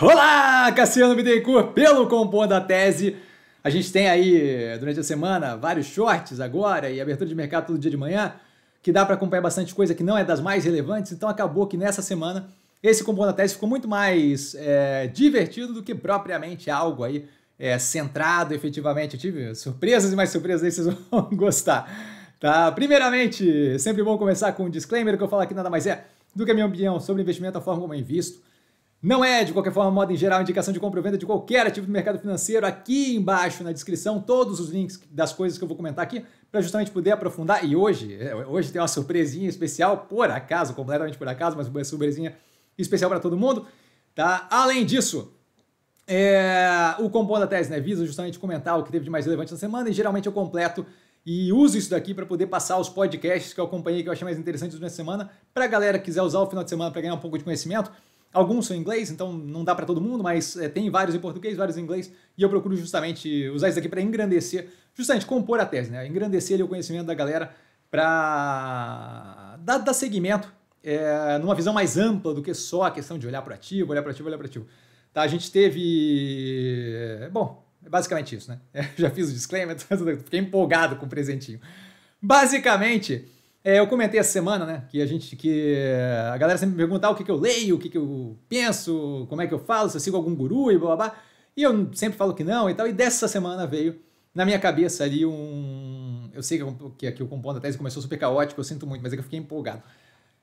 Olá, Cassiano Bittencourt, pelo Compondo da Tese. A gente tem aí, durante a semana, vários shorts agora e abertura de mercado todo dia de manhã, que dá para acompanhar bastante coisa que não é das mais relevantes, então acabou que nessa semana esse Compondo da Tese ficou muito mais é, divertido do que propriamente algo aí é, centrado efetivamente. Eu tive surpresas e mais surpresas aí, vocês vão gostar. Tá? Primeiramente, sempre bom começar com um disclaimer que eu falo aqui nada mais é do que a minha opinião sobre investimento, a forma como eu invisto não é, de qualquer forma, moda em geral, indicação de compra ou venda de qualquer ativo do mercado financeiro. Aqui embaixo na descrição, todos os links das coisas que eu vou comentar aqui, para justamente poder aprofundar. E hoje, é, hoje tem uma surpresinha especial, por acaso, completamente por acaso, mas uma surpresinha especial para todo mundo. Tá? Além disso, é, o Compondo da Tese né, visa justamente comentar o que teve de mais relevante na semana e geralmente eu completo e uso isso daqui para poder passar os podcasts que eu acompanhei, que eu achei mais interessantes na semana, para a galera que quiser usar o final de semana para ganhar um pouco de conhecimento. Alguns são em inglês, então não dá para todo mundo, mas é, tem vários em português, vários em inglês, e eu procuro justamente usar isso aqui para engrandecer, justamente compor a tese, né? Engrandecer ali, o conhecimento da galera para dar, dar seguimento é, numa visão mais ampla do que só a questão de olhar para ativo, olhar para ativo, olhar para ativo. Tá, a gente teve. É, bom, é basicamente isso, né? Eu já fiz o disclaimer, fiquei empolgado com o presentinho. Basicamente, é, eu comentei essa semana, né, que a gente, que eh, a galera sempre me pergunta ah, o que, que eu leio, o que, que eu penso, como é que eu falo, se eu sigo algum guru e blá blá blá. E eu sempre falo que não e tal. E dessa semana veio na minha cabeça ali um. Eu sei que, que aqui o compondo até começou super caótico, eu sinto muito, mas é que eu fiquei empolgado.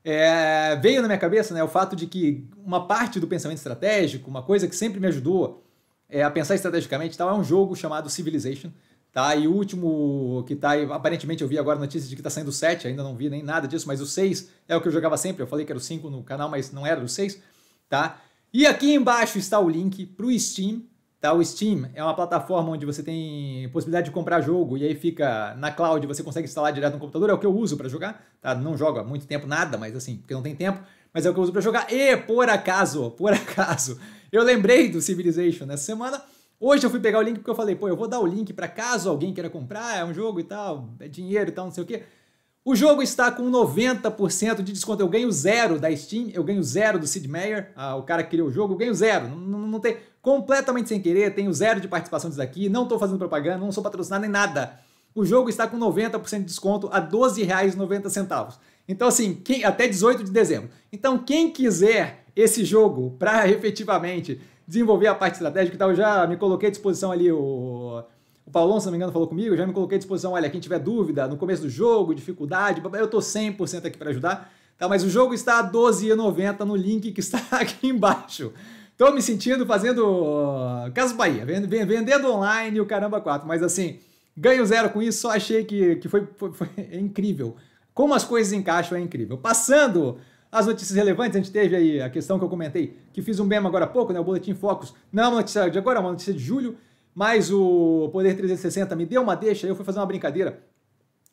É, veio na minha cabeça né, o fato de que uma parte do pensamento estratégico, uma coisa que sempre me ajudou é, a pensar estrategicamente tal, é um jogo chamado Civilization Tá? E o último que tá aparentemente eu vi agora notícias de que tá saindo o 7, ainda não vi nem nada disso, mas o 6 é o que eu jogava sempre. Eu falei que era o 5 no canal, mas não era o 6, tá? E aqui embaixo está o link para o Steam, tá? O Steam é uma plataforma onde você tem possibilidade de comprar jogo e aí fica na cloud, você consegue instalar direto no computador, é o que eu uso para jogar, tá? Não jogo há muito tempo nada, mas assim, porque não tem tempo, mas é o que eu uso para jogar. E por acaso, por acaso, eu lembrei do Civilization nessa semana. Hoje eu fui pegar o link porque eu falei, pô, eu vou dar o link para caso alguém queira comprar, é um jogo e tal, é dinheiro e tal, não sei o quê. O jogo está com 90% de desconto. Eu ganho zero da Steam, eu ganho zero do Sid Meier, ah, o cara que criou o jogo, eu ganho zero. Não, não, não, tem, completamente sem querer, tenho zero de participação disso aqui, não estou fazendo propaganda, não sou patrocinado nem nada. O jogo está com 90% de desconto a R$12,90. Então, assim, quem, até 18 de dezembro. Então, quem quiser esse jogo para efetivamente desenvolver a parte estratégica e tal. Eu já me coloquei à disposição ali, o, o Paulão, se não me engano, falou comigo, eu já me coloquei à disposição, olha, quem tiver dúvida no começo do jogo, dificuldade, eu tô 100% aqui para ajudar, tá? Mas o jogo está a 12,90 no link que está aqui embaixo. Tô me sentindo fazendo uh, Caso Bahia, vendendo online o caramba 4, mas assim, ganho zero com isso, só achei que, que foi, foi, foi incrível. Como as coisas encaixam é incrível. Passando as notícias relevantes, a gente teve aí a questão que eu comentei, que fiz um meme agora há pouco, né? O Boletim Focus. Não é uma notícia de agora, é uma notícia de julho, mas o Poder 360 me deu uma deixa, eu fui fazer uma brincadeira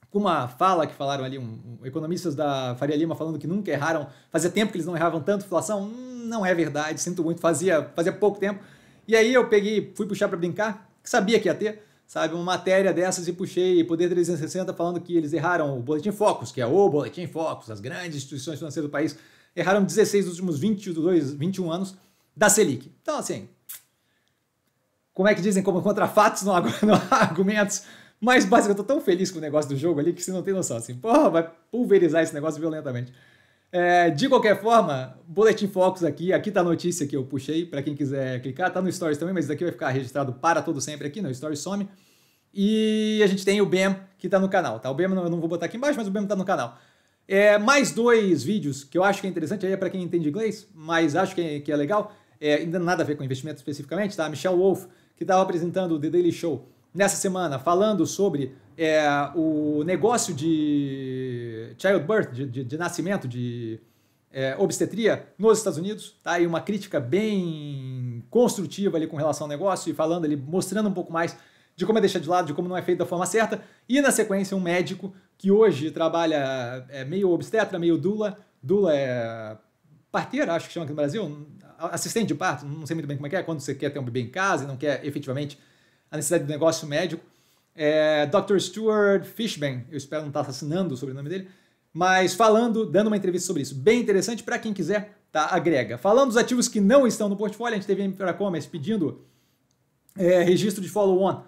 com uma fala que falaram ali, um, um, economistas da Faria Lima falando que nunca erraram, fazia tempo que eles não erravam tanto, inflação, hum, não é verdade, sinto muito, fazia, fazia pouco tempo. E aí eu peguei, fui puxar para brincar, sabia que ia ter, sabe, uma matéria dessas e puxei Poder 360 falando que eles erraram o Boletim Focus, que é o Boletim Focus, as grandes instituições financeiras do país erraram 16 dos últimos 22, 21 anos da Selic. Então, assim, como é que dizem, como contra fatos não há, não argumentos, mas basicamente eu tô tão feliz com o negócio do jogo ali que você não tem noção, assim, porra, vai pulverizar esse negócio violentamente. É, de qualquer forma, Boletim Focus aqui, aqui tá a notícia que eu puxei, para quem quiser clicar, tá no Stories também, mas isso daqui vai ficar registrado para todo sempre aqui, no né? Stories some. E a gente tem o BEM que tá no canal, tá? O BEM eu não vou botar aqui embaixo, mas o BEM tá no canal. É, mais dois vídeos que eu acho que é interessante, aí é para quem entende inglês, mas acho que é, que é legal, é, ainda nada a ver com investimento especificamente, tá? Michelle Wolf, que estava apresentando o The Daily Show nessa semana, falando sobre é, o negócio de childbirth, de, de, de nascimento, de é, obstetria nos Estados Unidos, tá? E uma crítica bem construtiva ali com relação ao negócio e falando ali, mostrando um pouco mais de como é deixado de lado, de como não é feito da forma certa. E na sequência, um médico que hoje trabalha é, meio obstetra, meio dula. Dula é parteira, acho que chama aqui no Brasil, assistente de parto, não sei muito bem como é que é, quando você quer ter um bebê em casa e não quer efetivamente a necessidade do negócio médico é, Dr. Stuart Fishman, eu espero não estar tá assassinando o sobrenome dele, mas falando, dando uma entrevista sobre isso. Bem interessante para quem quiser, tá? Agrega. Falando dos ativos que não estão no portfólio, a gente teve a para pedindo é, registro de follow-on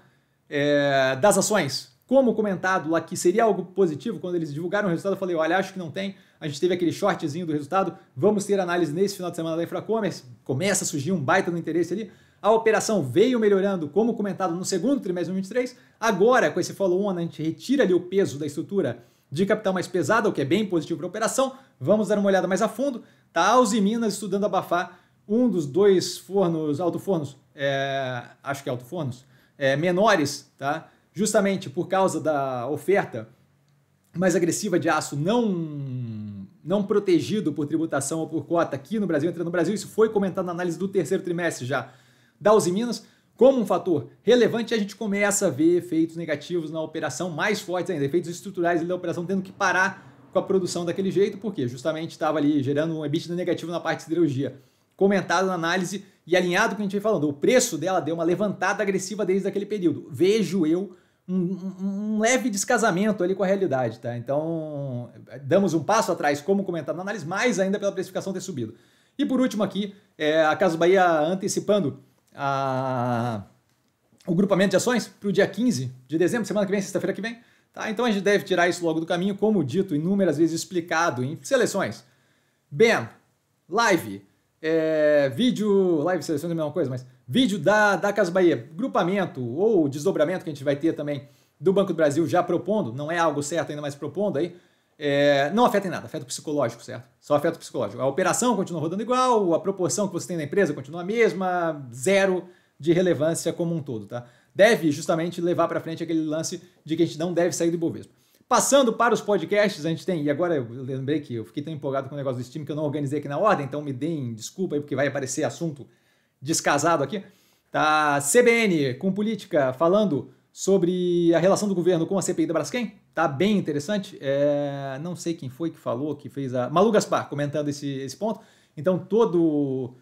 é, das ações. Como comentado lá que seria algo positivo quando eles divulgaram o resultado, eu falei, olha, acho que não tem. A gente teve aquele shortzinho do resultado, vamos ter análise nesse final de semana da Infracommerce. Começa a surgir um baita no interesse ali. A operação veio melhorando, como comentado no segundo trimestre de 2023. Agora, com esse follow-on, a gente retira ali o peso da estrutura de capital mais pesada, o que é bem positivo para a operação. Vamos dar uma olhada mais a fundo. Tá Alzi Minas estudando abafar um dos dois fornos, alto é, acho que é fornos é, menores, tá? justamente por causa da oferta mais agressiva de aço não, não protegido por tributação ou por cota aqui no Brasil, entra no Brasil, isso foi comentado na análise do terceiro trimestre já, da Uzi Minas como um fator relevante, a gente começa a ver efeitos negativos na operação mais fortes ainda, efeitos estruturais da operação tendo que parar com a produção daquele jeito, porque justamente estava ali gerando um EBITDA negativo na parte de siderurgia. Comentado na análise e alinhado com o que a gente vem falando, o preço dela deu uma levantada agressiva desde aquele período. Vejo eu um, um, leve descasamento ali com a realidade, tá? Então, damos um passo atrás, como comentado na análise, mais ainda pela precificação ter subido. E por último aqui, é, a Casas Bahia antecipando a, o grupamento de ações para o dia 15 de dezembro, semana que vem, sexta-feira que vem. Tá? Então a gente deve tirar isso logo do caminho, como dito inúmeras vezes explicado em seleções. BEM, live, é, vídeo, live seleções é a mesma coisa, mas vídeo da, da Casa Bahia, grupamento ou desdobramento que a gente vai ter também do Banco do Brasil já propondo, não é algo certo ainda, mas propondo aí, é, não afeta em nada, afeta o psicológico, certo? Só afeta o psicológico. A operação continua rodando igual, a proporção que você tem na empresa continua a mesma, zero de relevância como um todo, tá? Deve justamente levar para frente aquele lance de que a gente não deve sair do Ibovespa. Passando para os podcasts, a gente tem. E agora eu lembrei que eu fiquei tão empolgado com o negócio do steam que eu não organizei aqui na ordem, então me deem desculpa aí, porque vai aparecer assunto descasado aqui. Tá? CBN com política falando sobre a relação do governo com a CPI da Braskem tá bem interessante. É, não sei quem foi que falou, que fez a. Malu Gaspar comentando esse, esse ponto. Então, todo,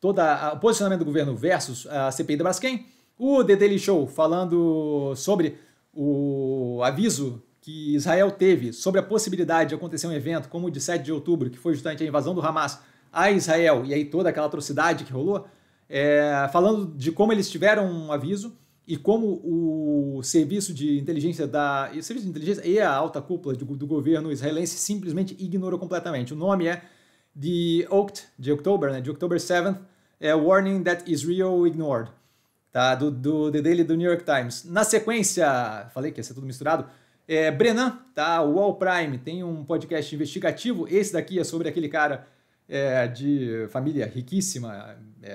todo a, o posicionamento do governo versus a CPI da Braskem. O The Daily Show falando sobre o aviso que Israel teve sobre a possibilidade de acontecer um evento como o de 7 de outubro, que foi justamente a invasão do Hamas a Israel e aí toda aquela atrocidade que rolou, é, falando de como eles tiveram um aviso e como o serviço de inteligência da o serviço de inteligência e a alta cúpula do, do governo israelense simplesmente ignorou completamente. O nome é the Oct, de October, né? De October 7th, é Warning that Israel Ignored, tá? Do, do The Daily do New York Times. Na sequência, falei que ia ser tudo misturado. É, Brenan, tá? O Wall Prime tem um podcast investigativo. Esse daqui é sobre aquele cara é, de família riquíssima, é,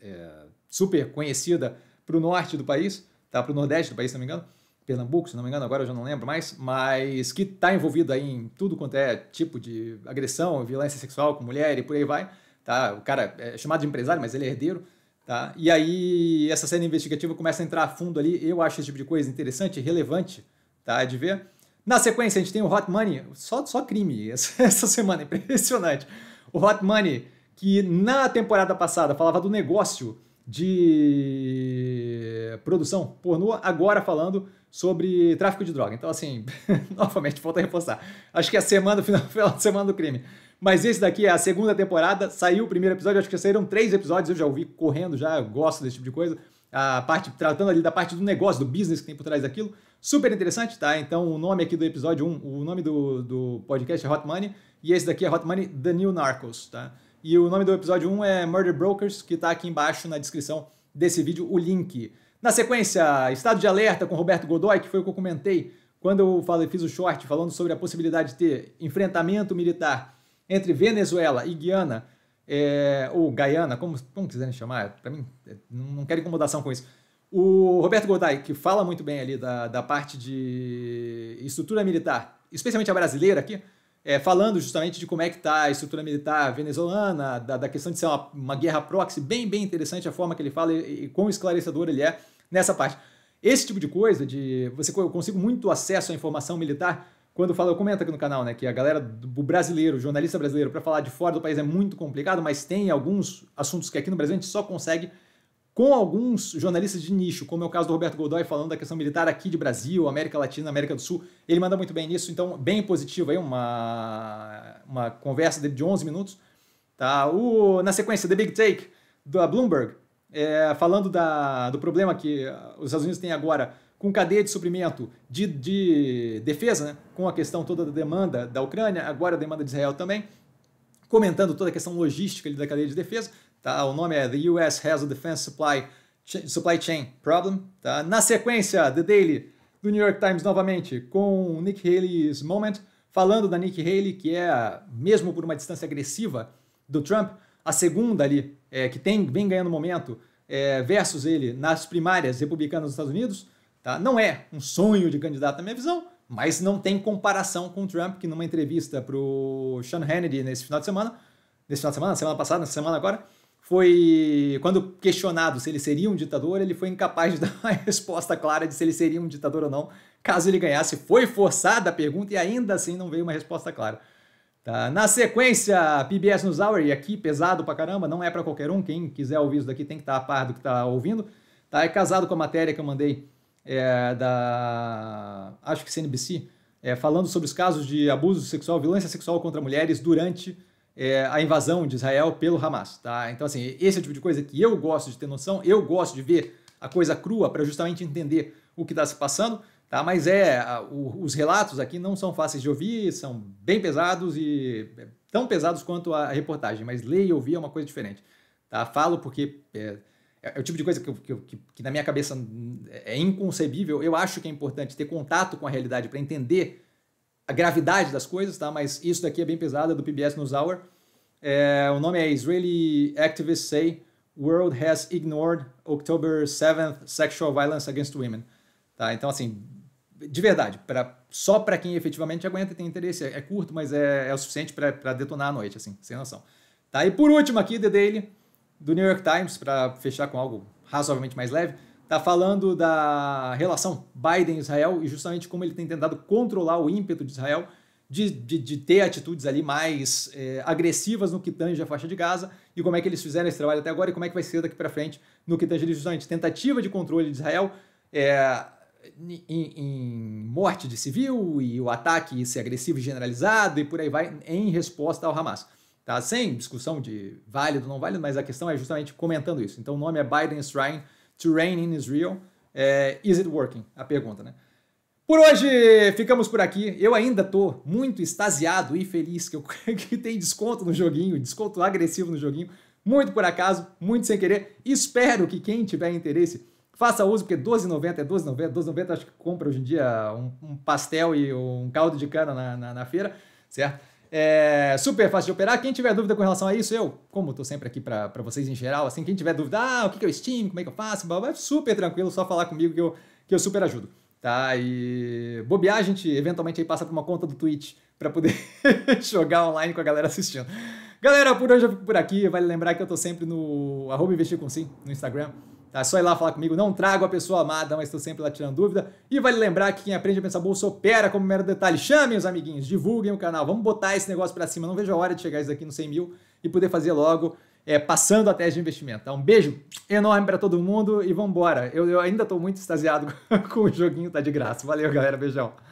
é super conhecida para o norte do país, tá? para o nordeste do país, se não me engano, Pernambuco, se não me engano, agora eu já não lembro mais, mas que está envolvido aí em tudo quanto é tipo de agressão, violência sexual com mulher e por aí vai. Tá? O cara é chamado de empresário, mas ele é herdeiro. Tá? E aí essa cena investigativa começa a entrar a fundo ali. Eu acho esse tipo de coisa interessante, relevante tá? de ver. Na sequência, a gente tem o Hot Money, só, só crime essa, essa semana, é impressionante. O Hot Money, que na temporada passada falava do negócio de produção pornô agora falando sobre tráfico de droga. Então, assim, novamente, falta reforçar. Acho que é a semana, final, final de semana do crime. Mas esse daqui é a segunda temporada, saiu o primeiro episódio, acho que já saíram três episódios, eu já ouvi correndo, já gosto desse tipo de coisa. A parte, tratando ali da parte do negócio, do business que tem por trás daquilo. Super interessante, tá? Então, o nome aqui do episódio 1, um, o nome do, do podcast é Hot Money, e esse daqui é Hot Money The New Narcos, tá? E o nome do episódio 1 é Murder Brokers, que está aqui embaixo na descrição desse vídeo o link. Na sequência, estado de alerta com Roberto Godoy, que foi o que eu comentei quando eu falei, fiz o short falando sobre a possibilidade de ter enfrentamento militar entre Venezuela e Guiana, é, ou Gaiana, como, como quiserem chamar, para mim, é, não quero incomodação com isso. O Roberto Godoy, que fala muito bem ali da, da parte de estrutura militar, especialmente a brasileira aqui, é, falando justamente de como é que está a estrutura militar venezuelana, da, da questão de ser uma, uma guerra proxy, bem, bem interessante a forma que ele fala e, e quão esclarecedor ele é nessa parte. Esse tipo de coisa, de você eu consigo muito acesso à informação militar quando eu falo, eu comento aqui no canal, né, que a galera do brasileiro, jornalista brasileiro, para falar de fora do país é muito complicado, mas tem alguns assuntos que aqui no Brasil a gente só consegue com alguns jornalistas de nicho, como é o caso do Roberto Godoy falando da questão militar aqui de Brasil, América Latina, América do Sul. Ele manda muito bem nisso, então bem positivo aí, uma, uma conversa de 11 minutos. Tá? O, na sequência, The Big Take, da Bloomberg, é, falando da, do problema que os Estados Unidos têm agora com cadeia de suprimento de, de defesa, né? com a questão toda da demanda da Ucrânia, agora a demanda de Israel também, comentando toda a questão logística da cadeia de defesa. Tá? O nome é The US Has a Defense Supply, Ch Supply Chain Problem. Tá? Na sequência, The Daily do New York Times novamente, com Nick Haley's Moment, falando da Nick Haley, que é, mesmo por uma distância agressiva do Trump, a segunda ali, é, que tem, vem ganhando momento, é, versus ele nas primárias republicanas dos Estados Unidos, tá? não é um sonho de candidato na minha visão, mas não tem comparação com o Trump, que numa entrevista para o Sean Hannity nesse final de semana, nesse final de semana, semana passada, nessa semana agora, foi quando questionado se ele seria um ditador, ele foi incapaz de dar uma resposta clara de se ele seria um ditador ou não. Caso ele ganhasse, foi forçada a pergunta e ainda assim não veio uma resposta clara. Tá. Na sequência, PBS News Hour, e aqui pesado pra caramba, não é para qualquer um, quem quiser ouvir isso daqui tem que estar tá a par do que tá ouvindo. Tá, é casado com a matéria que eu mandei é, da, acho que CNBC, é, falando sobre os casos de abuso sexual, violência sexual contra mulheres durante é, a invasão de Israel pelo Hamas, tá? Então, assim, esse é o tipo de coisa que eu gosto de ter noção, eu gosto de ver a coisa crua para justamente entender o que está se passando. Tá? Mas é, os relatos aqui não são fáceis de ouvir, são bem pesados e é, tão pesados quanto a reportagem, mas ler e ouvir é uma coisa diferente. Tá? Falo porque é, é, é o tipo de coisa que, que, que, que, na minha cabeça é, é inconcebível. Eu acho que é importante ter contato com a realidade para entender a gravidade das coisas, tá? mas isso daqui é bem pesado, é do PBS News Hour. É, o nome é Israeli Activists Say World Has Ignored October 7th Sexual Violence Against Women. Tá? Então, assim, de verdade, pra, só para quem efetivamente aguenta e tem interesse. É, é curto, mas é, é o suficiente para detonar a noite, assim, sem noção. Tá? E por último aqui, The Daily, do New York Times, para fechar com algo razoavelmente mais leve, tá falando da relação Biden-Israel e justamente como ele tem tentado controlar o ímpeto de Israel de, de, de ter atitudes ali mais é, agressivas no que tange a faixa de Gaza e como é que eles fizeram esse trabalho até agora e como é que vai ser daqui para frente no que tange justamente tentativa de controle de Israel, é, em, em, morte de civil e o ataque ser agressivo e generalizado e por aí vai em resposta ao Hamas. Tá? Sem discussão de válido ou não válido, mas a questão é justamente comentando isso. Então o nome é Biden is trying to reign in Israel. É, is it working? A pergunta, né? Por hoje ficamos por aqui. Eu ainda tô muito extasiado e feliz que, eu, que tem desconto no joguinho, desconto agressivo no joguinho, muito por acaso, muito sem querer. Espero que quem tiver interesse Faça uso, porque R$12,90 é R$12,90. R$12,90 acho que compra hoje em dia um, um, pastel e um caldo de cana na, na, na feira, certo? É super fácil de operar. Quem tiver dúvida com relação a isso, eu, como estou sempre aqui para vocês em geral, assim, quem tiver dúvida, ah, o que é o Steam, como é que eu faço, blá, blá, é super tranquilo, só falar comigo que eu, que eu super ajudo. Tá? E bobear, a gente eventualmente aí passa para uma conta do Twitch para poder jogar online com a galera assistindo. Galera, por hoje eu fico por aqui. Vale lembrar que eu estou sempre no arroba investir com sim no Instagram. Tá só ir lá falar comigo, não trago a pessoa amada, mas estou sempre lá tirando dúvida. E vale lembrar que quem aprende a pensar bolsa opera como mero detalhe. Chamem os amiguinhos, divulguem o canal, vamos botar esse negócio para cima. Não vejo a hora de chegar isso aqui no 100 mil e poder fazer logo, é, passando a tese de investimento. Tá? Um beijo enorme para todo mundo e vamos embora. Eu, eu ainda estou muito extasiado com o joguinho, tá de graça. Valeu, galera, beijão.